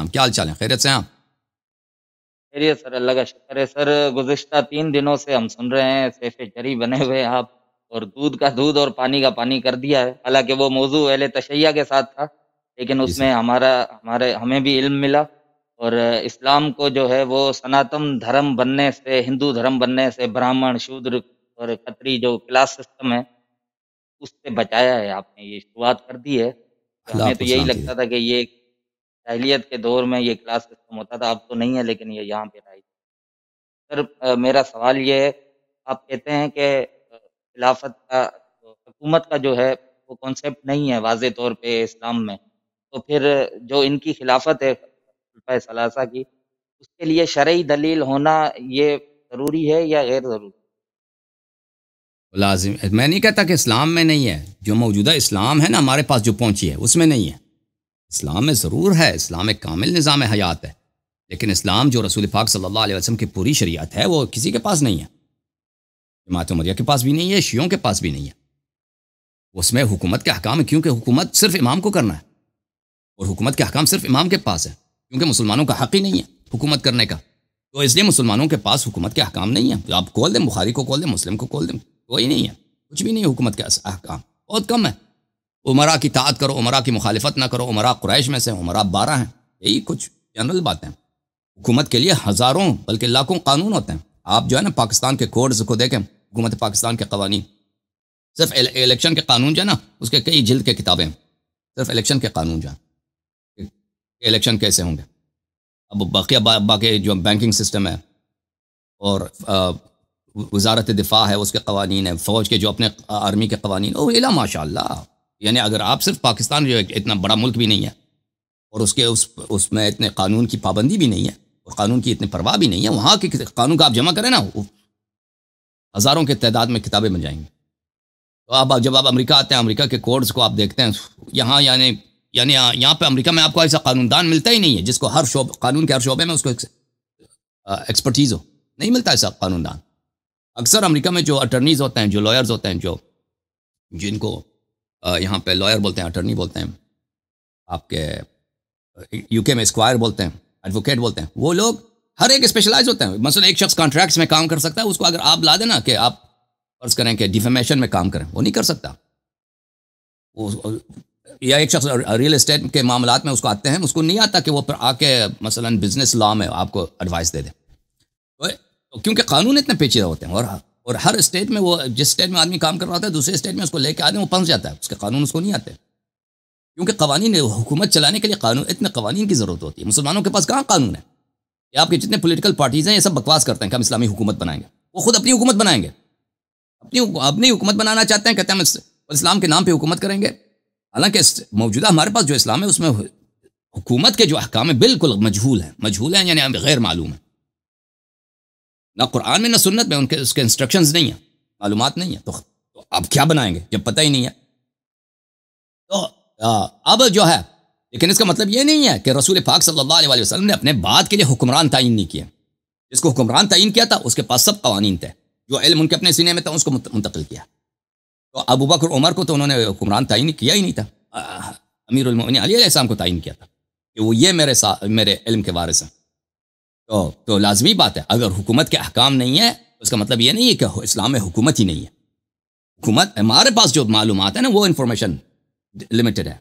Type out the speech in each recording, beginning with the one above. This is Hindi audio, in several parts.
इस्लाम क्या हाल चाल है खैरत से आप खैरियत सर अल्लाह का शुक्र है सर गुजशत तीन दिनों से हम सुन रहे हैं सेफ जरी बने हुए आप और दूध का दूध और पानी का पानी कर दिया है हालांकि वो मौजू अहल तशैया के साथ था लेकिन उसमें हमारा हमारे हमें भी इल्म मिला और इस्लाम को जो है वो सनातन धर्म बनने से हिंदू धर्म बनने से ब्राह्मण शूद्र और खतरी जो क्लास सिस्टम है उससे बचाया है आपने ये शुरुआत कर दी है हमें तो यही लगता था कि ये जाहिलियत के दौर में ये क्लास सिस्टम होता था अब तो नहीं है लेकिन ये यहाँ पे राइज सर मेरा सवाल ये है आप कहते हैं कि खिलाफत का हुकूमत का जो है वो कॉन्सेप्ट नहीं है वाज तौर पे इस्लाम में तो फिर जो इनकी खिलाफत है सलासा की उसके लिए शरय दलील होना ये ज़रूरी है या गैर ज़रूरी लाजिम मैं नहीं कहता कि इस्लाम में नहीं है जो मौजूदा इस्लाम है ना हमारे पास जो पहुंची है उसमें नहीं है इस्लाम में ज़रूर है इस्लाम एक कामिल निज़ाम हयात है लेकिन इस्लाम जो रसूल पाक सल्लल्लाहु अलैहि वसल्लम की पूरी शरीयत है वो किसी के पास नहीं है जमात मरिया के पास भी नहीं है शियों के पास भी नहीं है उसमें हुकूमत के अहकाम है क्योंकि हुकूमत सिर्फ इमाम को करना है और हुकूमत के अहकाम सिर्फ इमाम के पास है क्योंकि मुसलमानों का हक़ ही नहीं है हुकूमत करने का तो इसलिए मुसलमानों के पास हुकूमत के अहकाम नहीं है तो आप खोल दें बुखारी को खोल दें मुस्लिम को खोल दें कोई नहीं है कुछ भी नहीं है हुकूमत के अहकाम बहुत कम है उमरा की तात करो उमरा की मुखालफत ना करो उमरा कुरैश में से उमरा बारह हैं यही कुछ जनरल बातें हुकूमत के लिए हज़ारों बल्कि लाखों कानून होते हैं आप जो है ना पाकिस्तान के कोड्स को देखें हुकूमत पाकिस्तान के कवानी सिर्फ इलेक्शन के कानून जो है ना उसके कई जल्द के किताबें सिर्फ इलेक्शन के कानून जो है इलेक्शन कैसे होंगे अब बाकी बाकी जो बैंकिंग सिस्टम है और वजारत दिफा है उसके कवानी है फ़ौज के जो अपने आर्मी के कवानी वो इला माशा यानी अगर आप सिर्फ पाकिस्तान जो है इतना बड़ा मुल्क भी नहीं है और उसके उस उसमें इतने कानून की पाबंदी भी नहीं है और कानून की इतनी परवाह भी नहीं है वहाँ के कानून का आप जमा करें ना हज़ारों के तादाद में किताबें बन जाएंगी तो आप जब आप अमेरिका आते हैं अमेरिका के कोर्ट्स को आप देखते हैं यहाँ यानी यानी यहाँ पे अमेरिका में आपको ऐसा कानूनदान मिलता ही नहीं है जिसको हर शोब कानून के हर शोबे में उसको एक्सपर्टीज़ हो नहीं मिलता ऐसा कानूनदान अक्सर अमेरिका में जो अटर्नीज़ होते हैं जो लॉयर्स होते हैं जो जिनको यहाँ पे लॉयर बोलते हैं अटर्नी बोलते हैं आपके यूके में स्क्वायर बोलते हैं एडवोकेट बोलते हैं वो लोग हर एक स्पेशलाइज होते हैं मसलन मतलब एक शख्स कॉन्ट्रैक्ट्स में काम कर सकता है उसको अगर आप ला देना कि आप फर्ज करें कि डिफेमेशन में काम करें वो नहीं कर सकता वो या एक शख्स रियल इस्टेट के मामला में उसको आते हैं उसको नहीं आता कि वो आके मसलन बिजनेस लॉ में आपको एडवाइस दे दें तो क्योंकि कानून इतने पेचीदा होते हैं और और हर स्टेट में वो जिस स्टेट में आदमी काम कर रहा था है दूसरे स्टेट में उसको लेके आते हैं वो पहुँच जाता है उसके कानून उसको नहीं आते क्योंकि कवानी हुकूमत चलाने के लिए कानून इतने कवानी की ज़रूरत होती है मुसलमानों के पास कहाँ कानून है ये आपके जितने पोलिटिकल पार्टीज़ हैं ये सब बकवास करते हैं कि हम इस्लामी हुकूमत बनाएंगे वो खुद अपनी हुकूमत बनाएंगे अपनी अपनी हुकूमत बनाना चाहते हैं कहते हैं हम इस्लाम के नाम पर हुकूमत करेंगे हालांकि मौजूदा हमारे पास जो इस्लाम है उसमें हुकूमत के जो अहकाम है बिल्कुल मजहूल हैं मजहूल हैं यानी गैर मालूम है ना कुरान में ना सुन्नत में उनके उसके इंस्ट्रक्शन नहीं है मालूम नहीं है तो, तो अब क्या बनाएंगे जब पता ही नहीं है तो आ, अब जो है लेकिन इसका मतलब ये नहीं है कि रसूल पाक सल्लल्लाहु अलैहि वसल्लम ने अपने बाद के लिए हुक्मरान तयन नहीं किए जिसको हुक्मरान तयन किया था उसके पास सब कवानीन थे जो इल्म उनके अपने सीने में था उसको मुंतकिल किया तो अबू बकर उमर को तो उन्होंने हुक्मरान तयन किया ही नहीं था अमीर अली को तयन किया था कि वो ये मेरे मेरे इल्म के वारिस हैं तो तो लाजमी बात है अगर हुकूमत के अहकाम नहीं है तो उसका मतलब ये नहीं है कि इस्लाम में हुकूमत ही नहीं है हुकूमत हमारे पास जो मालूम है ना वो इन्फॉर्मेशन लिमिटेड है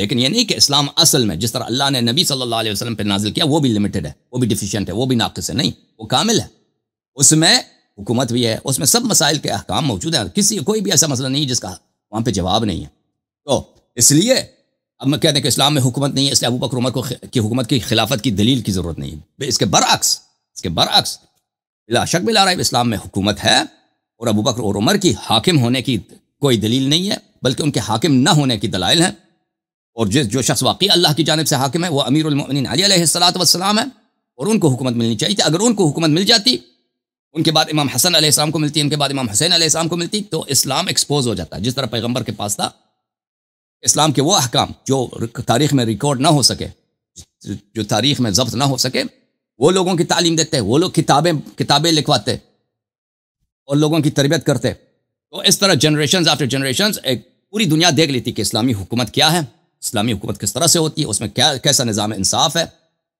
लेकिन ये नहीं कि इस्लाम असल में जिस तरह अल्लाह ने नबी सल्लल्लाहु अलैहि वसल्लम पर नाजिल किया वो भी लिमिटेड है वो भी डिफिशेंट है वो भी नाकस है नहीं वो कामिल है उसमें हुकूमत भी है उसमें सब मसाइल के अहकाम मौजूद हैं किसी कोई भी ऐसा मसला नहीं है जिसका वहाँ पर जवाब नहीं है तो इसलिए अब मैं कहते हैं कि इस्लाम में हुकूमत नहीं है इसलिए अबू बकर उमर को की हुकूमत की खिलाफत की दलील की ज़रूरत नहीं है तो इसके बरअक्स इसके बरअक्स बिला शक बिला रहा इस्लाम में हुकूमत है और अबू बकर और उमर की हाकिम होने की कोई दलील नहीं है बल्कि उनके हाकिम न होने की दलाइल हैं और जिस जो शख्स वाकई अल्लाह की जानब से हाकिम है वह अमीरमिन अलीसलात वसलाम है और उनको हुकूमत मिलनी चाहिए थी अगर उनको हुकूमत मिल जाती उनके बाद इमाम हसन को मिलती उनके बाद इमाम हुसैन को मिलती तो इस्लाम एक्सपोज हो जाता है जिस तरह पैगम्बर के पास था इस्लाम के वो अहकाम जो तारीख में रिकॉर्ड ना हो सके जो तारीख में जब्त ना हो सके वो लोगों की तालीम देते हैं वो लोग किताबें किताबें लिखवाते और लोगों की तरबियत करते तो इस तरह जनरेशन आफ्टर जनरेशन एक पूरी दुनिया देख लेती कि इस्लामी हुकूमत क्या है इस्लामी हुकूमत किस तरह से होती है उसमें क्या कैसा निज़ाम इंसाफ है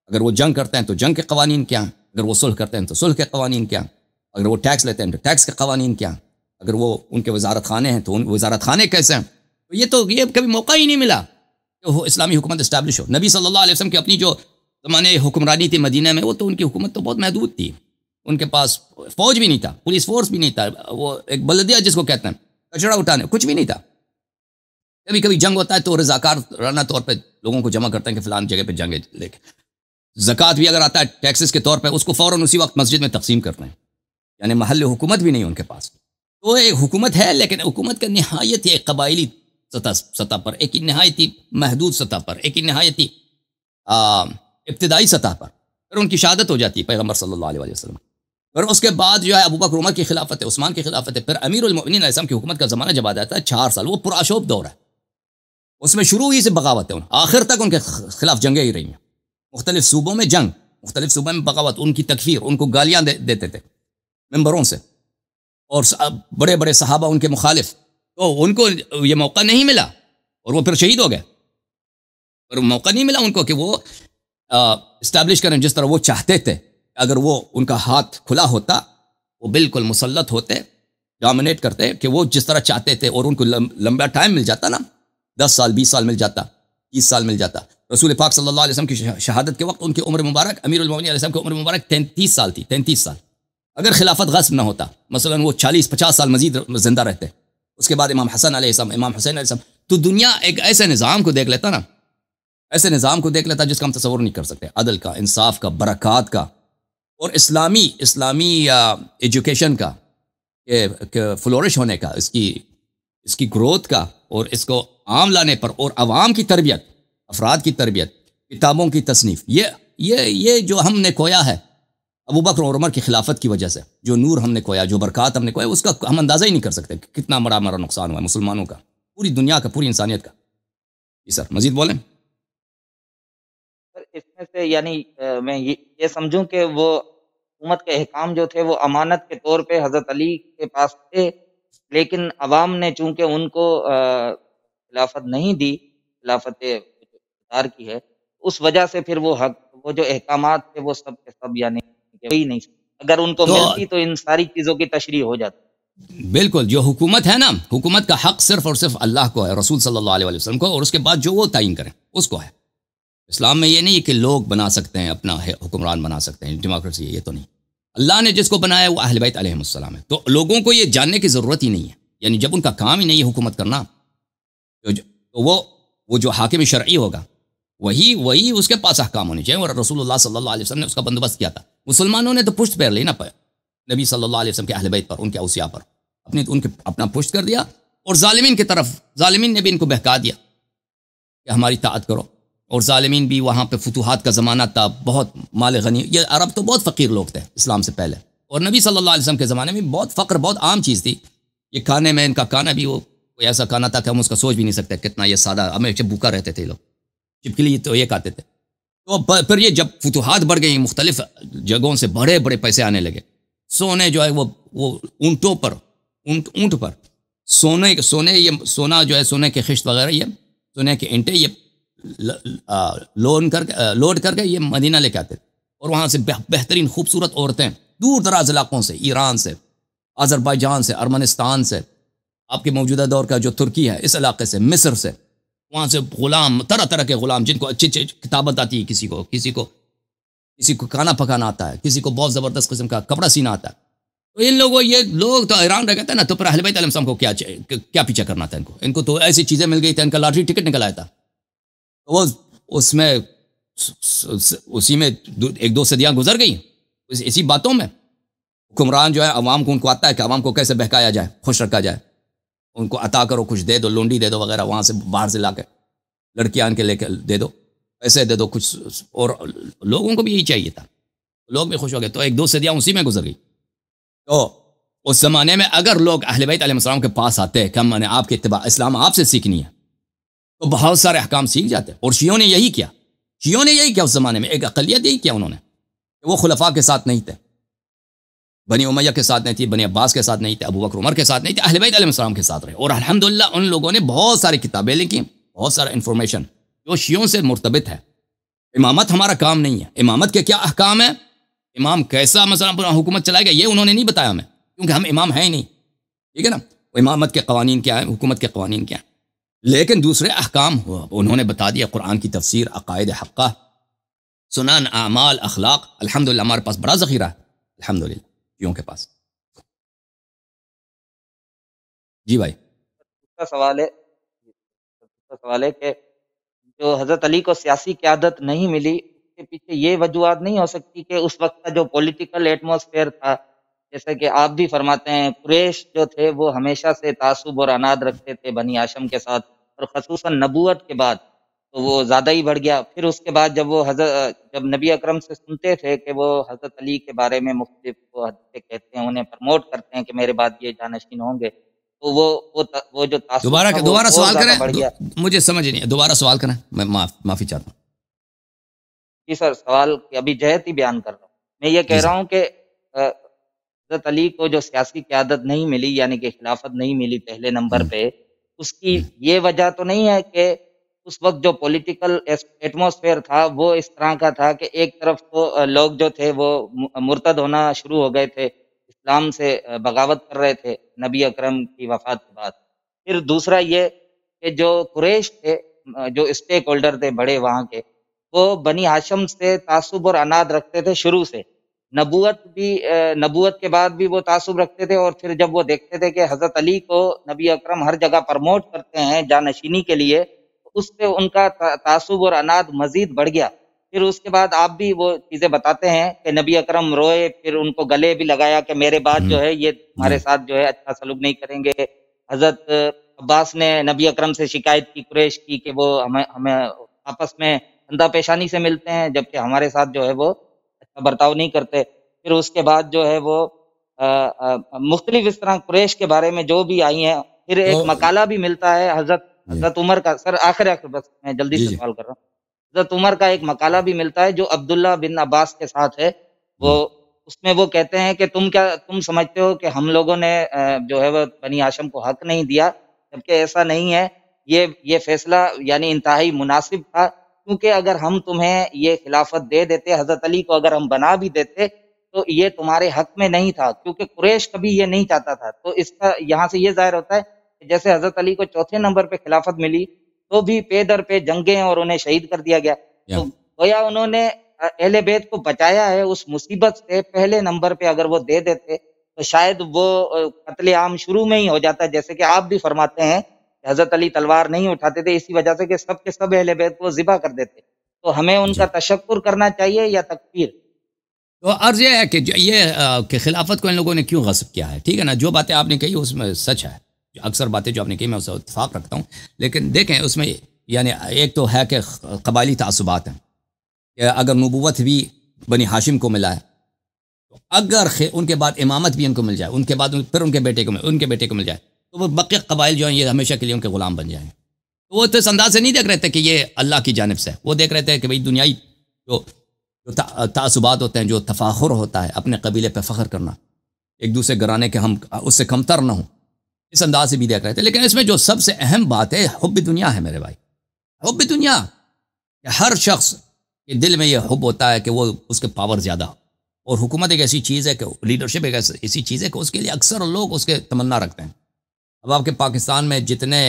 अगर वो जंग करते हैं तो जंग के कवानीन क्या हैं अगर वो सुलह करते हैं तो सुलह के कवानीन क्या अगर वो टैक्स लेते हैं तो टैक्स के कवानीन क्या अगर वो उनके वजारत खाने हैं तो उन वजारत खाने कैसे हैं ये तो ये कभी मौका ही नहीं मिला तो इस्लामी हुकूमत इस्टेब्लिश हो नबी सल्लल्लाहु अलैहि वसल्लम की अपनी जो ज़माने हुक्मरानी थी मदीना में वो तो उनकी हुकूमत तो बहुत महदूद थी उनके पास फौज भी नहीं था पुलिस फोर्स भी नहीं था वो एक बलदिया जिसको कहते हैं कचरा उठाने कुछ भी नहीं था कभी कभी जंग होता है तो रजाकार राना तौर पर लोगों को जमा करते हैं कि फिलहाल जगह पर जंग लेके ज़क़़त भी अगर आता है टैक्सेस के तौर पर उसको फ़ौर उसी वक्त मस्जिद में तकसीम करते हैं यानी महल हुकूमत भी नहीं उनके पास तो एक हुकूमत है लेकिन हुकूमत का नहायत ही एक कबायली सतह सतह पर एक नहायती महदूद सतह पर एक नहायती इब्तदाई सतह पर फिर उनकी शहादत हो जाती है पैगम्बर सल्ला वसलम फिर उसके बाद जो है अबू बकर उमर की खिलाफत है उस्मान की खिलाफत है फिर अमीर उलमिन की हुकूमत का ज़माना जब आ जाता है चार साल वो पुराशोभ दौर है उसमें शुरू ही से बगावत है उन आखिर तक उनके खिलाफ जंगें ही रही हैं मुख्तलिफ सूबों में जंग मुख्तलिफ सूबों में बगावत उनकी तकफीर उनको गालियाँ दे, देते थे मंबरों से और बड़े बड़े सहाबा उनके मुखालिफ तो उनको ये मौका नहीं मिला और वो फिर शहीद हो गए पर मौका नहीं मिला उनको कि वो इस्टेब्लिश करें जिस तरह वो चाहते थे अगर वो उनका हाथ खुला होता वो बिल्कुल मुसलत होते डोमिनेट करते कि वो जिस तरह चाहते थे और उनको लंबा टाइम मिल जाता ना दस साल बीस साल मिल जाता तीस साल मिल जाता रसूल पाक सल्लल्लाहु अलैहि वसल्लम की शहादत के वक्त उनकी उम्र मुबारक अमीर वसल्लम की उम्र मुबारक तैंतीस साल थी तैंतीस साल अगर खिलाफत गस्ब ना होता मसलन वो चालीस पचास साल मजीद जिंदा रहते उसके बाद इमाम हसन आसम इमाम हुसैन आसम तो दुनिया एक ऐसे निज़ाम को देख लेता ना ऐसे निज़ाम को देख लेता जिसका हम तस्वर नहीं कर सकते अदल का इंसाफ का बरक़ात का और इस्लामी इस्लामी एजुकेशन का फ्लोरिश होने का इसकी इसकी ग्रोथ का और इसको आम लाने पर और आवाम की तरबियत अफराद की तरबियत किताबों की तसनीफ़ ये ये ये जो हमने खोया है अबू बकर और उमर की खिलाफत की वजह से जो नूर हमने खोया जो बरकत हमने खोया उसका हम अंदाज़ा ही नहीं कर सकते कितना बड़ा हमारा नुकसान हुआ है मुसलमानों का पूरी दुनिया का पूरी इंसानियत का जी सर मजीद बोलें इसमें से यानी मैं ये, ये समझूं कि वो हुकूमत के अहकाम जो थे वो अमानत के तौर पे हज़रत अली के पास थे लेकिन अवाम ने चूंकि उनको खिलाफत नहीं दी खिलाफत की है उस वजह से फिर वो हक वो जो अहकाम थे वो सब के सब यानी ही नहीं अगर उनको तो, मिलती तो इन सारी चीज़ों की तशरी हो जाती बिल्कुल जो हुकूमत है ना हुकूमत का हक सिर्फ और सिर्फ अल्लाह को है रसूल सल्लल्लाहु अलैहि वसल्लम को और उसके बाद जो वो तयन करें उसको है इस्लाम में ये नहीं है कि लोग बना सकते हैं अपना हुक्मरान बना सकते हैं डेमोक्रेसी है ये तो नहीं अल्लाह ने जिसको बनाया वो अहलबैत अलैहिस्सलाम है तो लोगों को ये जानने की ज़रूरत ही नहीं है यानी जब उनका काम ही नहीं है हुकूमत करना तो, तो वो वो जो हाकिम शर्य होगा वही वही उसके पास अहकाम होने चाहिए और रसूल सल्ला वसम ने उसका बंदोबस्त किया था मुसलमानों ने तो पुष्ट पैर ले ना पाया नबी सल्लल्लाहु अलैहि वसल्लम के अहल बैत पर उनके उसिया पर अपने तो उनके अपना पुष्ट कर दिया और ालमीन की तरफ ालमीन ने भी इनको बहका दिया कि हमारी ताद करो और ालमीन भी वहाँ पर फतूहत का ज़माना था बहुत माल गनी ये अरब तो बहुत फ़कीर लोग थे इस्लाम से पहले और नबी सल्लल्लाहु अलैहि वसल्लम के ज़माने में बहुत फ़क्र बहुत आम चीज़ थी ये खाने में इनका खाना भी वो कोई ऐसा खाना था कि हम उसका सोच भी नहीं सकते कितना ये सादा हमेशा भूखा रहते थे लोग चिपकली तो ये खाते थे तो फिर ये जब फतूहत बढ़ गई मुख्तलिफ जगहों से बड़े बड़े पैसे आने लगे सोने जो है वो वो ऊँटों पर ऊँट ऊँट पर सोने सोने ये सोना जो है सोने के खिश्त वगैरह ये सोने के इंटे ये लोन करके लोड करके ये मदीना लेके आते और वहाँ से बेहतरीन खूबसूरत औरतें दूर दराज इलाकों से ईरान से अज़रबैजान से अरमनिस्तान से आपके मौजूदा दौर का जो तुर्की है इस इलाके से मिस्र से वहाँ से गुलाम तरह तरह के गुलाम जिनको अच्छी अच्छी किताबत आती है किसी को किसी को किसी को खाना पकाना आता है किसी को बहुत ज़बरदस्त किस्म का कपड़ा सीना आता है तो इन लोगों ये लोग तो हैरान रह गए थे ना तो फिर तलम साहब को क्या क्या पीछा करना था इनको इनको तो ऐसी चीज़ें मिल गई थी इनका लॉटरी टिकट निकल आया था तो वो उसमें उसी में एक दो सदियाँ गुजर गई इसी बातों में हुक्मरान जो है अवाम को उनको आता है कि अवाम को कैसे बहकाया जाए खुश रखा जाए उनको अता करो कुछ दे दो लोंडी दे दो वगैरह वहाँ से बाहर से ला के लड़कियाँ आन के लेकर दे दो पैसे दे दो कुछ और लोगों को भी यही चाहिए था लोग भी खुश हो गए तो एक दो सदियाँ उसी में गुजर गई तो उस ज़माने में अगर लोग अहलबैत के पास आते कम मैंने आपके इतबा इस्लाम आपसे सीखनी है तो बहुत सारे अहकाम सीख जाते और शियों ने यही किया शियों ने यही किया उस ज़माने में एक अकलीत यही किया उन्होंने वो खुलफा के साथ नहीं थे बनी उमैया के साथ नहीं थी बनी अब्बास के साथ नहीं थे अबू बकर उमर के साथ नहीं थे अहलबैद अलैहिस्सलाम के साथ रहे और अलहमदिल्ला उन लोगों ने बहुत सारी किताबें लिखी बहुत सारा इन्फॉर्मेशन जो शियों से मुर्तबित है इमामत हमारा काम नहीं है इमामत के क्या अहकाम है इमाम कैसा मसला पूरा हुकूमत चलाएगा ये उन्होंने नहीं बताया हमें क्योंकि हम इमाम हैं ही नहीं ठीक है ना इमामत के कवानीन क्या है हुकूमत के कवानीन क्या हैं लेकिन दूसरे अहकाम उन्होंने बता दिया कुरान की तफसीर अकायद हक्का सुनान आमाल अखलाक अलहमदिल्ला हमारे पास बड़ा ज़ख़ीरा है अलहमदिल्ला व्यक्तियों के पास जी भाई दूसरा सवाल है सवाल है कि जो हजरत अली को सियासी क्यादत नहीं मिली उसके पीछे ये वजूहत नहीं हो सकती कि उस वक्त का जो पॉलिटिकल एटमोसफेयर था जैसे कि आप भी फरमाते हैं कुरेश जो थे वो हमेशा से तासुब और अनाद रखते थे बनी आशम के साथ और खसूस नबूत के बाद तो वो ज़्यादा ही बढ़ गया फिर उसके बाद जब वो हजरत जब नबी अकरम से सुनते थे कि वो हज़रत अली के बारे में मुख्तलिफ वो हदीसें कहते हैं उन्हें प्रमोट करते हैं कि मेरे बाद ये जानशीन होंगे तो वो वो त, वो जो दोबारा दोबारा सवाल करें मुझे समझ नहीं है दोबारा सवाल करें मैं माफ, माफी चाहता हूँ जी सर सवाल अभी जहत ही बयान कर रहा हूँ मैं ये कह रहा हूँ कि हजरत अली को जो सियासी क्यादत नहीं मिली यानी कि खिलाफत नहीं मिली पहले नंबर हम्म। पे उसकी हम्म। ये वजह तो नहीं है कि उस वक्त जो पॉलिटिकल एटमोसफेयर था वो इस तरह का था कि एक तरफ तो लोग जो थे वो मुर्तद होना शुरू हो गए थे इस्लाम से बगावत कर रहे थे नबी अकरम की वफात के बाद फिर दूसरा ये कि जो कुरेश थे जो स्टेक होल्डर थे बड़े वहाँ के वो बनी हाशम से तासुब और अनाद रखते थे शुरू से नबूत भी नबूत के बाद भी वो तासुब रखते थे और फिर जब वो देखते थे कि हज़रत अली को नबी अकरम हर जगह प्रमोट करते हैं जानशीनी के लिए उससे उनका तासुब और अनाद मजीद बढ़ गया फिर उसके बाद आप भी वो चीजें बताते हैं कि नबी अकरम रोए फिर उनको गले भी लगाया कि मेरे बाद जो हम्म। है ये तुम्हारे हम्म। साथ जो है अच्छा सलूक नहीं करेंगे हजरत अब्बास ने नबी अकरम से शिकायत की कुरेश की कि वो हमें हमें आपस में अंधा पेशानी से मिलते हैं जबकि हमारे साथ जो है वो अच्छा बर्ताव नहीं करते फिर उसके बाद जो है वो मुख्तलिफ इस तरह कुरेश के बारे में जो भी आई हैं फिर एक तो मकाला भी मिलता है हजरत हजरत उमर का सर आखिर आखिर बस मैं जल्दी से सवाल कर रहा हूँ हजरत उमर का एक मकाला भी मिलता है जो अब्दुल्ला बिन अब्बास के साथ है वो उसमें वो कहते हैं कि तुम क्या तुम समझते हो कि हम लोगों ने जो है वह बनी आशम को हक नहीं दिया जबकि ऐसा नहीं है ये ये फैसला यानी इंतहाई मुनासिब था क्योंकि अगर हम तुम्हें ये खिलाफत दे देते हजरत अली को अगर हम बना भी देते तो ये तुम्हारे हक में नहीं था क्योंकि कुरेश कभी ये नहीं चाहता था तो इसका यहाँ से ये जाहिर होता है जैसे हजरत अली को चौथे नंबर पे खिलाफत मिली तो भी पे दर पे जंगे और उन्हें शहीद कर दिया गया तो या उन्होंने अहले बेद को बचाया है उस मुसीबत से पहले नंबर पे अगर वो दे देते तो शायद वो कतले आम शुरू में ही हो जाता जैसे कि आप भी फरमाते हैं हजरत अली तलवार नहीं उठाते थे इसी वजह से कि सब के सब अहले बेद को जिबा कर देते तो हमें उनका तशक् करना चाहिए या तकफीर तो अर्ज यह है कि ये कि खिलाफत को इन लोगों ने क्यों गसब किया है ठीक है ना जो बातें आपने कही उसमें सच है अक्सर बातें जो आपने की मैं उससे इतफाक़ रखता हूँ लेकिन देखें उसमें यानी एक तो है कि कबाली तसुबात हैं कि अगर नबूत भी बनी हाशिम को मिला है तो अगर उनके बाद इमामत भी उनको मिल जाए उनके बाद फिर उनके बेटे को मिल उनके बेटे को मिल जाए तो वो बक़ कबाइल जो हैं ये हमेशा के लिए उनके ग़ुलाम बन जाएँ तो वो तो इस अंदाज से नहीं देख रहे थे कि ये अल्लाह की जानब से वो देख रहे थे कि भाई दुनियाई जो जो तसबात होते हैं जो तफाखुर होता है अपने कबीले पर फ़ख्र करना एक दूसरे घराने के हम उससे कमतर ना हों इस अंदाज से भी देख रहे थे लेकिन इसमें जो सबसे अहम बात है हब दुनिया है मेरे भाई हब दुनिया हर शख्स के दिल में यह हब होता है कि वो उसके पावर ज़्यादा हो और हुकूमत एक ऐसी चीज़ है कि लीडरशिप एक ऐसी चीज़ है कि उसके लिए अक्सर लोग उसके तमन्ना रखते हैं अब आपके पाकिस्तान में जितने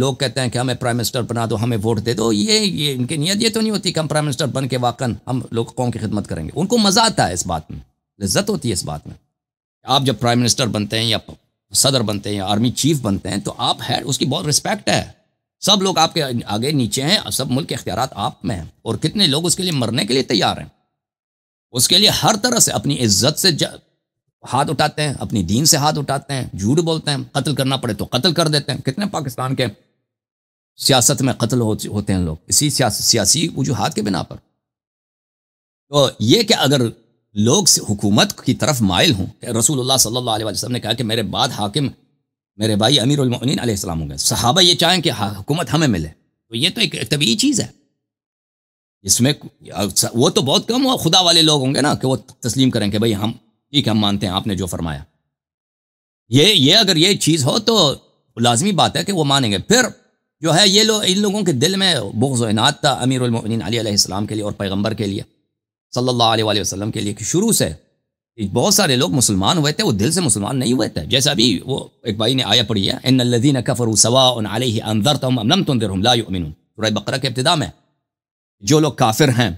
लोग कहते हैं कि हमें प्राइम मिनिस्टर बना दो हमें वोट दे दो ये ये इनकी नीयत ये तो नहीं होती कि हम प्राइम मिनिस्टर बन के वाकन हम लोग कौन की खिदमत करेंगे उनको मज़ा आता है इस बात में लज्जत होती है इस बात में आप जब प्राइम मिनिस्टर बनते हैं या सदर बनते हैं या आर्मी चीफ बनते हैं तो आप है उसकी बहुत रिस्पेक्ट है सब लोग आपके आगे नीचे हैं सब मुल्क के अख्तियार आप में हैं और कितने लोग उसके लिए मरने के लिए तैयार हैं उसके लिए हर तरह से अपनी इज्जत से हाथ उठाते हैं अपनी दीन से हाथ उठाते हैं झूठ बोलते हैं कत्ल करना पड़े तो कत्ल कर देते हैं कितने पाकिस्तान के सियासत में कत्ल हो, होते हैं लोग इसी सियासी वजूहत के बिना पर तो ये कि अगर लोग हुकूमत की तरफ मायल हूँ रसूल सल्ला वसलम ने कहा कि मेरे बाद हाकिम मेरे भाई अमीर आसलम होंगे सहाबा ये चाहें कि हुकूमत हमें मिले तो ये तो एक तबीयी चीज़ है इसमें वो तो बहुत कम हुआ खुदा वाले लोग होंगे ना कि वो तस्लीम करें कि भाई हम ठीक हम मानते हैं आपने जो फरमाया ये ये अगर ये चीज़ हो तो लाजमी बात है कि वो मानेंगे फिर जो है ये लोग इन लोगों के दिल में बोजोनात था अमीर अलीसम के लिए और पैगम्बर के लिए सल्लल्लाहु अलैहि वसल्लम के लिए कि शुरू से बहुत सारे लोग मुसलमान हुए थे वो दिल से मुसलमान नहीं हुए थे जैसा अभी वो एक भाई ने आया पढ़ी है इन लदीन कफरू सवा अंदर बकरा के इब्तदा में जो लोग काफिर हैं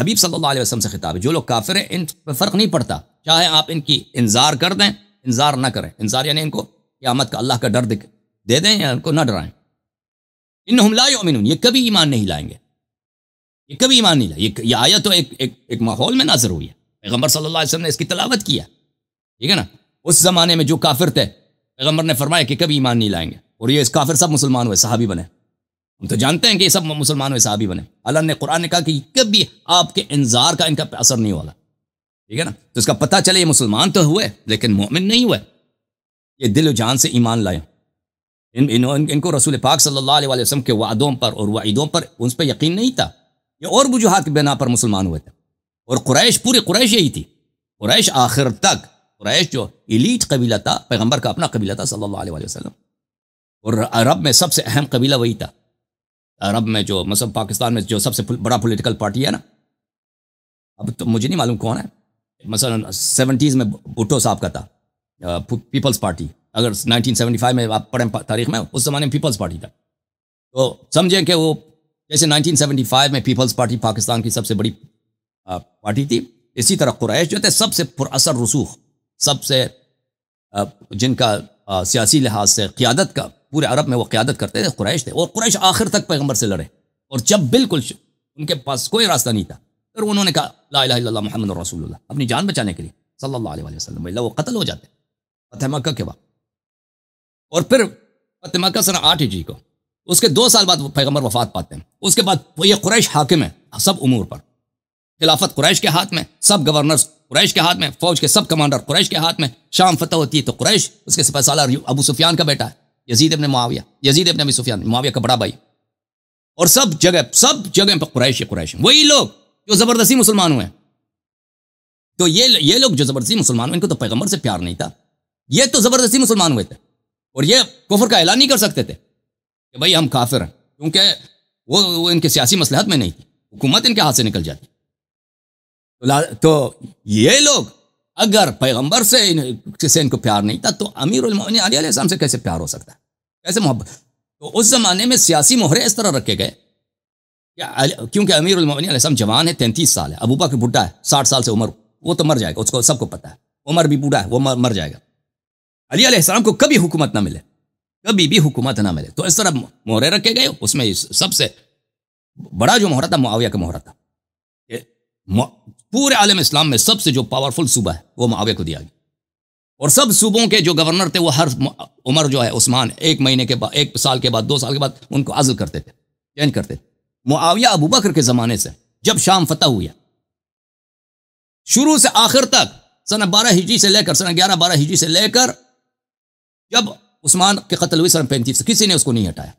हबीब सल्लल्लाहु अलैहि वसल्लम से खिताब है जो लोग काफिर हैं इन पर फ़र्क नहीं पड़ता चाहे आप इनकी इंजार कर दें इंजार ना करें इंजार यानी इनको क्यामत का अल्लाह का डर दे दें या इनको ना डराएं इन हमला ये कभी ईमान नहीं लाएंगे ये कभी ईमान नहीं लाया ये, ये आया तो एक एक, एक माहौल में नाजर हुई है पैगम्बर सल्लल्लाहु अलैहि वसल्लम ने इसकी तलावत किया ठीक है ना उस ज़माने में जो काफिर थे पैगम्बर ने फरमाया कि कभी ईमान नहीं लाएंगे और ये इस काफिर सब मुसलमान हुए सहाबी बने हम तो जानते हैं कि ये सब मुसलमान हुए सहाबी बने अल्लाह ने कुरान ने कहा कि कभी आपके इंजार का इनका असर नहीं होगा ठीक है ना तो इसका पता चले ये मुसलमान तो हुए लेकिन मोमिन नहीं हुए ये दिल जान से ईमान लाए इन, इन, इनको रसूल पाक सल्लल्लाहु अलैहि वसल्लम के वादों पर और वादों पर उस पर यकीन नहीं था ये और वजूहत की बिना पर मुसलमान हुए थे और कुरैश पूरी कुरैश यही थी कुरैश आखिर तक कुरैश जो इलीट कबीला था पैगम्बर का अपना कबीला था सल्लल्लाहु अलैहि वसल्लम और अरब में सबसे अहम कबीला वही था अरब में जो मतलब पाकिस्तान में जो सबसे बड़ा पोलिटिकल पार्टी है ना अब तो मुझे नहीं मालूम कौन है मसलन सेवेंटीज़ में भुट्टो साहब का था पीपल्स पार्टी अगर 1975 में आप पढ़ें तारीख में उस ज़माने में पीपल्स पार्टी था तो समझें कि वो जैसे 1975 में पीपल्स पार्टी पाकिस्तान की सबसे बड़ी पार्टी थी इसी तरह कुरैश जो थे सबसे पुरअसर रसूख सबसे जिनका सियासी लिहाज से क़्यादत का पूरे अरब में वो क़्यादत करते थे कुरैश थे और कुरैश आखिर तक पैगम्बर से लड़े और जब बिल्कुल उनके पास कोई रास्ता नहीं था फिर उन्होंने कहा ला महमद रसूल रसूलुल्लाह अपनी जान बचाने के लिए सल्लल्लाहु अलैहि वसल्लम वो कत्ल हो जाते फतह मक्का के बाद और फिर फतह मक्का सन आठ हिजरी को उसके दो साल बाद पैगम्बर वफात पाते हैं उसके बाद वो ये कुरैश हाकिम है सब उमूर पर खिलाफत कुरैश के हाथ में सब गवर्नर्स कुरैश के हाथ में फौज के सब कमांडर कुरैश के हाथ में शाम फतह होती है तो कुरैश उसके सिपह साल अबू सुफियान का बेटा है यजीद अपने माविया यजीद अपने अबी सुफियान माविया का बड़ा भाई और सब जगह सब जगह पर कुरैश है कुरैश वही लोग जो ज़बरदस्ती मुसलमान हुए तो ये ये लोग जो ज़बरदस्ती मुसलमान हुए इनको तो पैगम्बर से प्यार नहीं था ये तो ज़बरदस्ती मुसलमान हुए थे और ये कुफर का ऐलान नहीं कर सकते थे कि भाई हम काफिर हैं क्योंकि वो वो इनके सियासी मसलहत में नहीं थी हुकूमत इनके हाथ से निकल जाती तो, तो ये लोग अगर पैगंबर से इन, से इनको प्यार नहीं था तो अमीर अलीम से कैसे प्यार हो सकता है कैसे मोहब्बत तो उस ज़माने में सियासी मोहरे इस तरह रखे गए क्योंकि अमीर अलीम जवान है तैंतीस साल है अबूबा की बुढ़ा है साठ साल से उम्र वो तो मर जाएगा उसको सबको पता है उमर भी बूढ़ा है वो मर, मर जाएगा अली को कभी हुकूमत ना मिले कभी भी हुकूमत ना मिले तो इस तरह मोहरे रखे गए उसमें सबसे बड़ा जो मोहरा था मुआविया का मोहरा था पूरे आलम इस्लाम में सबसे जो पावरफुल सूबा है वो मुआविया को दिया गया और सब सूबों के जो गवर्नर थे वो हर उम्र जो है उस्मान एक महीने के बाद एक साल के बाद दो साल के बाद उनको अजल करते थे चेंज करते थे मुआविया अबू बकर के ज़माने से जब शाम फतह हुई शुरू से आखिर तक सन बारह हिजी से लेकर सन ग्यारह बारह हिजी से लेकर जब उस्मान के कत्ल हुई सन पैंतीस से किसी ने उसको नहीं हटाया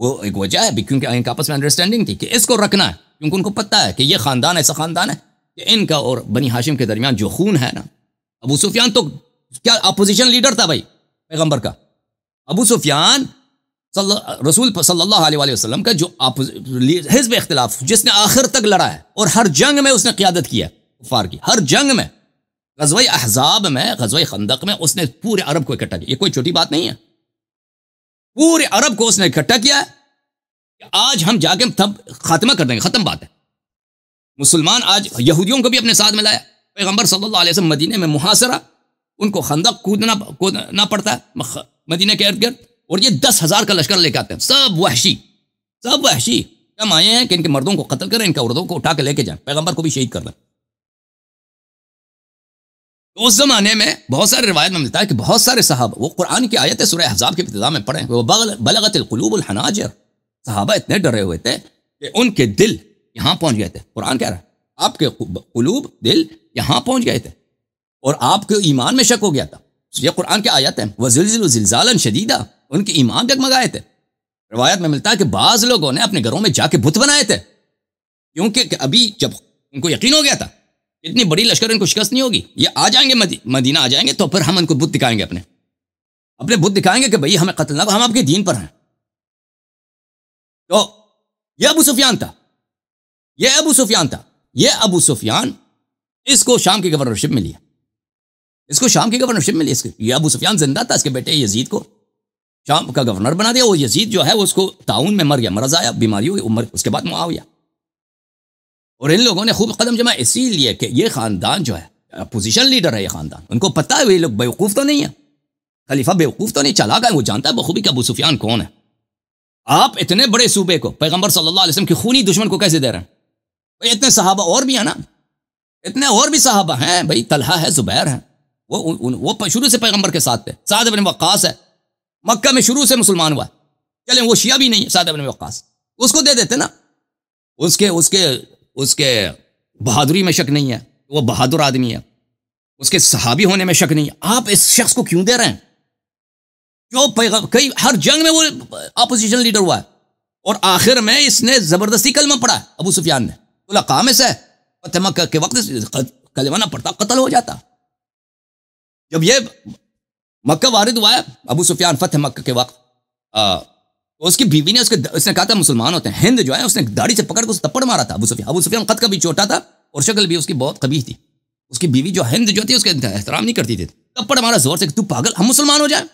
वो एक वजह है क्योंकि इनके आपस में अंडरस्टैंडिंग थी कि इसको रखना है क्योंकि उनको पता है कि ये ख़ानदान ऐसा ख़ानदान है कि इनका और बनी हाशिम के दरमियान जो खून है ना अबू सुफियान तो क्या अपोजिशन लीडर था भाई पैगम्बर का अबू सुफियान रसूल सल्लल्लाहु अलैहि वसल्लम का जो हिजब इख्तलाफ जिसने आखिर तक लड़ा है और हर जंग में उसने क्यादत किया कुफार की हर जंग में गजवाई अहजाब में गजवाई खंदक में उसने पूरे अरब को इकट्ठा किया ये कोई छोटी बात नहीं है पूरे अरब को उसने इकट्ठा किया कि आज हम जाके तब खात्मा कर देंगे खत्म बात है मुसलमान आज यहूदियों को भी अपने साथ में लाया पैगम्बर सल्लल्लाहु अलैहि वसल्लम मदीने में मुहासरा उनको खंदक कूदना कूदना पड़ता है मदीने के इर्द गिर्द और ये दस हज़ार का लश्कर लेके आते हैं सब वहशी सब वहशी कम आए हैं कि इनके मर्दों को कत्ल करें इनके उर्दों को उठा के लेके जाए पैगम्बर को भी शहीद कर दें उस जमाने में बहुत सारे रिवायत में मिलता है कि बहुत सारे साहब वो कुरान की आयत सुरह हजाब के इब्तदा में पढ़े वो हनाजर साहबा इतने डरे हुए थे कि उनके दिल यहाँ पहुँच गए थे कुरान कह रहा है आपके कुलूब दिल यहाँ पहुँच गए थे और आपके ईमान में शक हो गया था ये कुरान के आयत वह वजिलजालन शदीदा उनके ईमान जगमगाए थे रवायत में मिलता है कि बाज़ लोगों ने अपने घरों में जाके बुत बनाए थे क्योंकि अभी जब उनको यकीन हो गया था इतनी बड़ी लश्कर इनको शिकस्त नहीं होगी ये आ जाएंगे मदी, मदीना आ जाएंगे तो फिर हम इनको बुद्ध दिखाएंगे अपने अपने बुद्ध दिखाएंगे कि भई हमें कतल ना हम आपके दीन पर हैं तो यह अबू सुफियान था यह अबू सुफियान था यह अबू सुफियान इसको शाम की गवर्नरशिप मिली इसको शाम की गवर्नरशिप मिली इसके यह अबू सुफियान जिंदा था इसके बेटे यजीद को शाम का गवर्नर बना दिया वो यजीद जो है उसको ताउन में मर गया मरज आया बीमारी हुई उम्र उसके बाद गया और इन लोगों ने खूब कदम जमा इसीलिए कि ये ख़ानदान जो है अपोजिशन लीडर है ये ख़ानदान उनको पता है ये लोग बेवकूफ़ तो नहीं है खलीफा बेवकूफ़ तो नहीं चला गए वो जानता है बखूबी का अबू कौन है आप इतने बड़े सूबे को पैगम्बर सल्ला वसम के खूनी दुश्मन को कैसे दे रहे हैं इतने सहाबा और भी हैं ना इतने और भी साहबा हैं भाई तलहा है जुबैर है वो उन, वो शुरू से पैगंबर के साथ थे साद अबिन वक्स है मक्का में शुरू से मुसलमान हुआ है चले वो शिया भी नहीं है साद अबिन वक्स उसको दे देते ना उसके उसके उसके बहादुरी में शक नहीं है वो बहादुर आदमी है उसके सहाबी होने में शक नहीं है आप इस शख्स को क्यों दे रहे हैं जो कई हर जंग में वो अपोजिशन लीडर हुआ है और आखिर में इसने जबरदस्ती कलमा पढ़ा है अबू सुफियान ने बोला तो काम ऐसा है फतमा के वक्त कलमा ना पढ़ता कत्ल हो जाता जब ये मक्का वारिद हुआ है अबू सुफियान फतेह मक्का के वक्त उसकी बीवी ने उसके उसने कहा था मुसलमान होते हैं हिंद जो है उसने दाढ़ी से पकड़ के उसे थप्पड़ मारा था अबू सुफियान अबू सुफियान कद का भी छोटा था और शक्ल भी उसकी बहुत कभी थी उसकी बीवी जो हिंद जो थी उसके एहतराम नहीं करती थी थप्पड़ मारा जोर से तू पागल हम मुसलमान हो जाए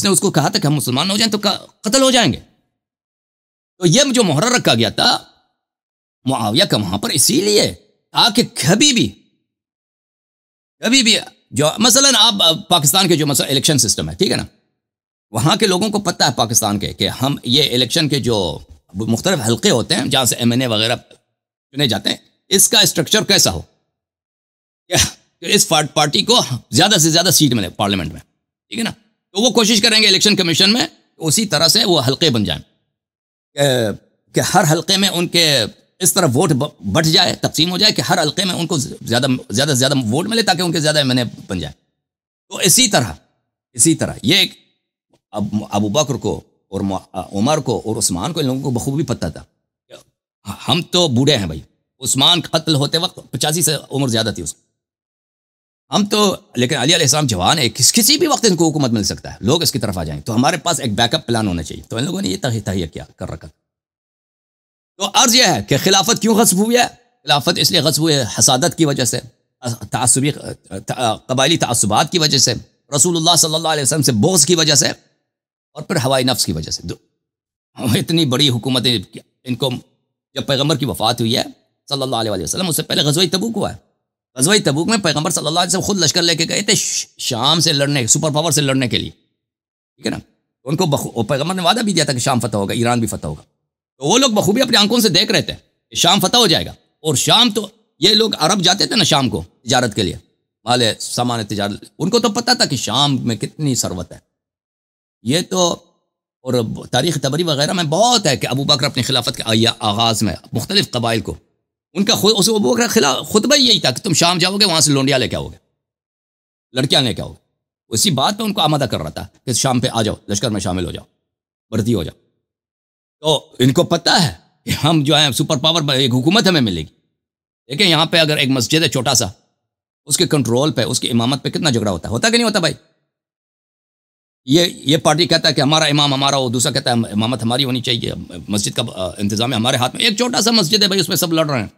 उसने उसको कहा था कि हम मुसलमान हो जाए तो कत्ल हो जाएंगे तो यह जो मुहर्र रखा गया था मुआविया का वहां पर इसीलिए ताकि कभी भी कभी भी जो मसलन आप पाकिस्तान के जो मसला इलेक्शन सिस्टम है ठीक है ना वहाँ के लोगों को पता है पाकिस्तान के कि हम ये इलेक्शन के जो मुख्तलिफ हल्के होते हैं जहाँ से एम एन ए वगैरह चुने जाते हैं इसका स्ट्रक्चर कैसा हो इस पार्टी को ज़्यादा से ज़्यादा सीट मिले पार्लियामेंट में ठीक है ना तो वो कोशिश करेंगे इलेक्शन कमीशन में उसी तरह से वो हल्के बन जाए कि हर हल्के में उनके इस तरह वोट बट जाए तकसीम हो जाए कि हर हल्के में उनको ज़्यादा ज़्यादा से ज़्यादा वोट मिले ताकि उनके ज़्यादा एम बन जाए तो इसी तरह इसी तरह ये एक अब अबू बकर को और उमर को और उस्मान को इन लोगों को बखूबी पता था हम तो बूढ़े हैं भाई उस्मान कत्ल होते वक्त पचासी से उम्र ज़्यादा थी उसकी हम तो लेकिन अली अलैहिस्सलाम जवान है किस किसी भी वक्त इनको हुकूमत मिल सकता है लोग इसकी तरफ आ जाएं तो हमारे पास एक बैकअप प्लान होना चाहिए तो इन लोगों ने ये तह तहिया किया कर रखा तो अर्ज़ यह है कि खिलाफत क्यों गसब हुई है खिलाफत इसलिए गसब हुई है हसादत की वजह से तसुबी कबायली तसुबात की वजह से रसूलुल्लाह सल्लल्लाहु अलैहि वसल्लम से बोझ की वजह से और फिर हवाई नफ्स की वजह से इतनी बड़ी हुकूमतें इनको जब पैगम्बर की वफ़ात हुई है सल्ला वसलम उससे पहले गजवाई तबूक हुआ है गजवाई तबूक में पैगम्बर सल्ला से खुद लश्कर लेके गए थे शाम से लड़ने सुपर पावर से लड़ने के लिए ठीक है ना तो उनको बखू पैगम्बर ने वादा भी दिया था कि शाम फतह होगा ईरान भी फतह होगा तो वो लोग बखूबी अपनी आंखों से देख रहे थे कि शाम फतह हो जाएगा और शाम तो ये लोग अरब जाते थे ना शाम को तजारत के लिए माले सामान तजारत उनको तो पता था कि शाम में कितनी सरवत है ये तो और तारीख तबरी वगैरह में बहुत है कि अबू बकर अपनी खिलाफत के आगाज़ में मुख्तलिफ कबाइल को उनका खुद उस अबू बकर खिला खुतबा यही था कि तुम शाम जाओगे वहाँ से लोंडिया लेके आओगे लड़कियाँ लेके आओगे उसी बात पर उनको आमादा कर रहा था कि शाम पे आ जाओ लश्कर में शामिल हो जाओ भर्ती हो जाओ तो इनको पता है कि हम जो है सुपर पावर एक हुकूमत हमें मिलेगी देखिए यहाँ पर अगर एक मस्जिद है छोटा सा उसके कंट्रोल पर उसकी इमामत पर कितना झगड़ा होता है होता कि नहीं होता भाई ये ये पार्टी कहता है कि हमारा इमाम हमारा हो दूसरा कहता है इमामत हमारी होनी चाहिए मस्जिद का इंतज़ाम हमारे हाथ में एक छोटा सा मस्जिद है भाई उसमें सब लड़ रहे हैं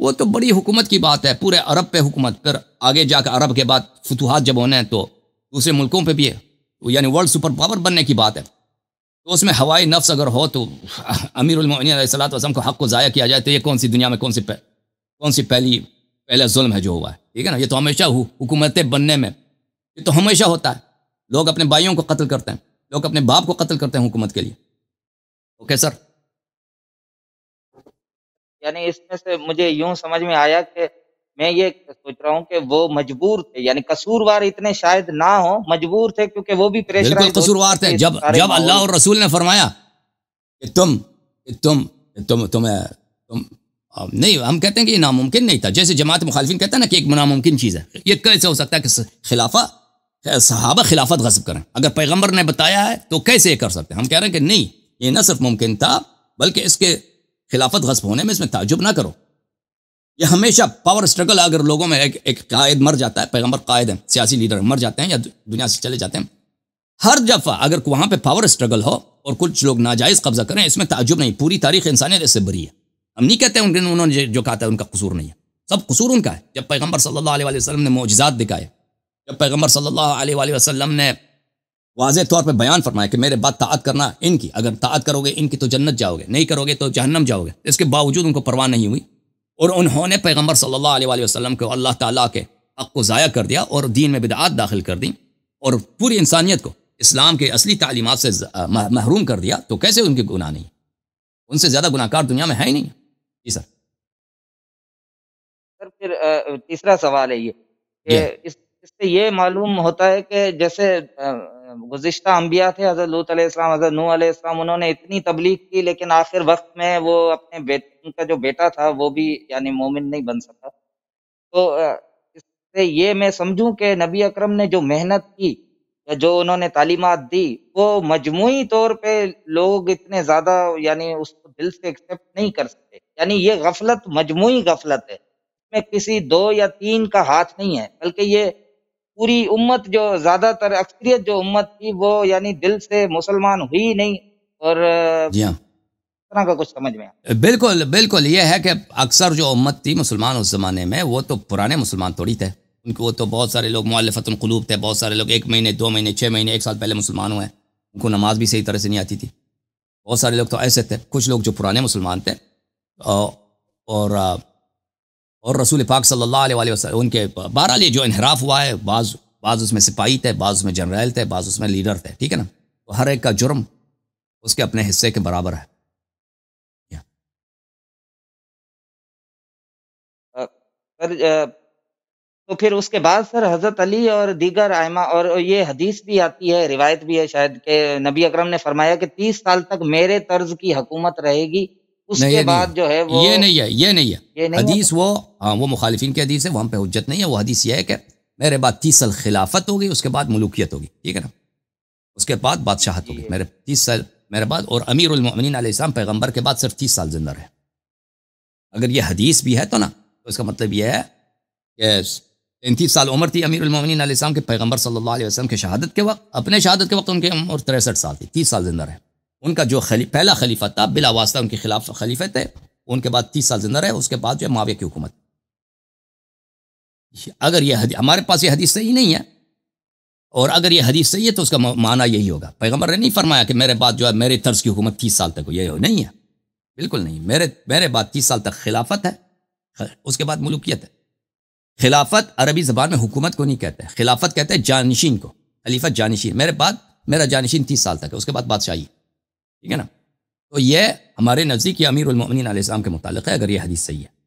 वो तो बड़ी हुकूमत की बात है पूरे अरब पे हुकूमत फिर आगे जाकर अरब के बाद फतूहत जब होने हैं तो दूसरे मुल्कों पे भी है तो यानी वर्ल्ड सुपर पावर बनने की बात है तो उसमें हवाई नफ्स अगर हो तो अमीर सलात वसम को हक़ को ज़ाया किया जाए तो ये कौन सी दुनिया में कौन सी कौन सी पहली पहला जुल्म है जो हुआ है ठीक है ना ये तो हमेशा हुकूमतें बनने में ये तो हमेशा होता है लोग अपने भाइयों को कत्ल करते हैं लोग अपने बाप को कत्ल करते हैं हुकूमत के लिए ओके सर यानी इसमें से मुझे यूं समझ में आया कि मैं ये सोच रहा हूँ कि वो मजबूर थे यानी कसूरवार इतने शायद ना हो मजबूर थे क्योंकि वो भी प्रेशर कसूरवार थे जब जब अल्लाह और रसूल ने फरमाया कि तुम कि तुम तुम तुम्हें तुम तुम नहीं हम कहते हैं कि ये नामुमकिन नहीं था जैसे जमात मुखालफिन कहता है ना कि एक नामुमकिन चीज़ है ये कैसे हो सकता है कि खिलाफा सहाबा खिलाफत गसब करें अगर पैगम्बर ने बताया है तो कैसे ये कर सकते हैं हम कह रहे हैं कि नहीं ये ना सिर्फ मुमकिन था बल्कि इसके खिलाफत गसब होने में इसमें ताजुब ना करो ये हमेशा पावर स्ट्रगल अगर लोगों में एक एक कायद मर जाता है पैगम्बर कायद है सियासी लीडर मर जाते हैं या दुनिया से चले जाते हैं हर दफ़ा अगर वहाँ पर पावर स्ट्रगल हो और कुछ लोग नाजायज़ कब्जा करें इसमें ताजुब नहीं पूरी तारीख इंसानियत इससे भरी है हम नहीं कहते उनके उन्होंने जो कहा था उनका कसूर नहीं है सब कसूर उनका है जब पैगम्बर सल्ला वसलम ने मोजात दिखाया जब पैगम्बर सल्ला वसलम ने वाज तौर पर बयान फरमाया कि मेरे बाद तात करना इनकी अगर तात करोगे इनकी तो जन्नत जाओगे नहीं करोगे तो जहन्नम जाओगे इसके बावजूद उनको परवाह नहीं हुई और उन्होंने पैगम्बर सल्ला वसलम को अल्लाह ताली के हक को ज़ाया कर दिया और दीन में बिदात दाखिल कर दी और पूरी इंसानियत को इस्लाम के असली तालीमत से महरूम कर दिया तो कैसे उनके गुनाह नहीं उनसे ज़्यादा गुनाकार दुनिया में है ही नहीं जी सर सर फिर तीसरा सवाल है ये, ये। इस इससे ये मालूम होता है कि जैसे गुज्त अम्बिया थे हज़रत लूत अलैहिस्सलाम हज़रत नूह अलैहिस्सलाम उन्होंने इतनी तबलीग की लेकिन आखिर वक्त में वो अपने उनका जो बेटा था वो भी यानी मोमिन नहीं बन सका तो इससे ये मैं समझूं कि नबी अकरम ने जो मेहनत की या जो उन्होंने तालीमत दी वो मजमू तौर पर लोग इतने ज़्यादा यानी उसको दिल से एक्सेप्ट नहीं कर सकते यानी ये गफलत मजमू गफलत है में किसी दो या तीन का हाथ नहीं है बल्कि ये पूरी उम्मत जो ज्यादातर अक्सरियत जो उम्मत थी वो यानी दिल से मुसलमान हुई नहीं और हाँ। तरह का कुछ समझ में बिल्कुल बिल्कुल ये है कि अक्सर जो उम्मत थी मुसलमान उस जमाने में वो तो पुराने मुसलमान थोड़ी थे उनको वो तो बहुत सारे लोग मुआलफतलूब थे बहुत सारे लोग एक महीने दो महीने छः महीने एक साल पहले मुसलमान हुए उनको नमाज भी सही तरह से नहीं आती थी बहुत सारे लोग तो ऐसे थे कुछ लोग जो पुराने मुसलमान थे और और रसूल पाक सल्ला वसल्लम उनके लिए जो इनहराफ हुआ है बाज़ बाज़ उसमें सिपाही थे बाज़ उसमें जनरल थे बाज़ उसमें लीडर थे ठीक है ना तो हर एक का जुर्म उसके अपने हिस्से के बराबर है सर तो फिर उसके बाद सर हज़रत अली और दीगर आयमा और ये हदीस भी आती है रिवायत भी है शायद के नबी अकरम ने फरमाया कि तीस साल तक मेरे तर्ज की हकूमत रहेगी उसके बाद जो है वो ये नहीं है ये नहीं है हदीस वो हाँ वो मुखालिफिन की हदीस है वहाँ पे हजत नहीं है वो हदीस ये है कि मेरे बाद तीसल खिलाफत होगी उसके बाद मलूकियत होगी ठीक है ना उसके बाद बादशाहत होगी मेरे तीस साल मेरे बाद और अमीर अमीरमिन आलाम पैगम्बर के बाद सिर्फ तीस साल जिंदा रहे अगर ये हदीस भी है तो ना तो इसका मतलब यह है कि तैंतीस साल उम्र थी अमीर आलाम के पैगम्बर सल्ला वसम के शहादत के वक्त अपने शहादत के वक्त उनकी उम्र तिरसठ साल थी तीस साल जिंदा रहे उनका जो खली, पहला खलीफा था बिला वास्ता उनके खिलाफ खलीफे थे उनके बाद तीस साल जिंदा रहे उसके बाद जो है माविया की हुकूमत अगर ये हमारे पास ये हदीस सही नहीं है और अगर ये हदीस सही है तो उसका माना यही होगा पैगम्बर ने नहीं फरमाया कि मेरे बाद जो है मेरे तर्ज की हुकूमत तीस साल तक हो यही हो नहीं है बिल्कुल नहीं मेरे मेरे बाद तीस साल तक खिलाफत है उसके बाद मलुकियत है खिलाफत अरबी ज़बान में हुकूमत को नहीं कहते खिलाफत कहते हैं जानशीन को खलीफा जानशीन मेरे बाद मेरा जानशीन तीस साल तक है उसके बाद बादशाही ठीक है ना तो ये हमारे नज़दीक अमीर उमिन आसमाम के मुतल है अगर ये हदीस सही है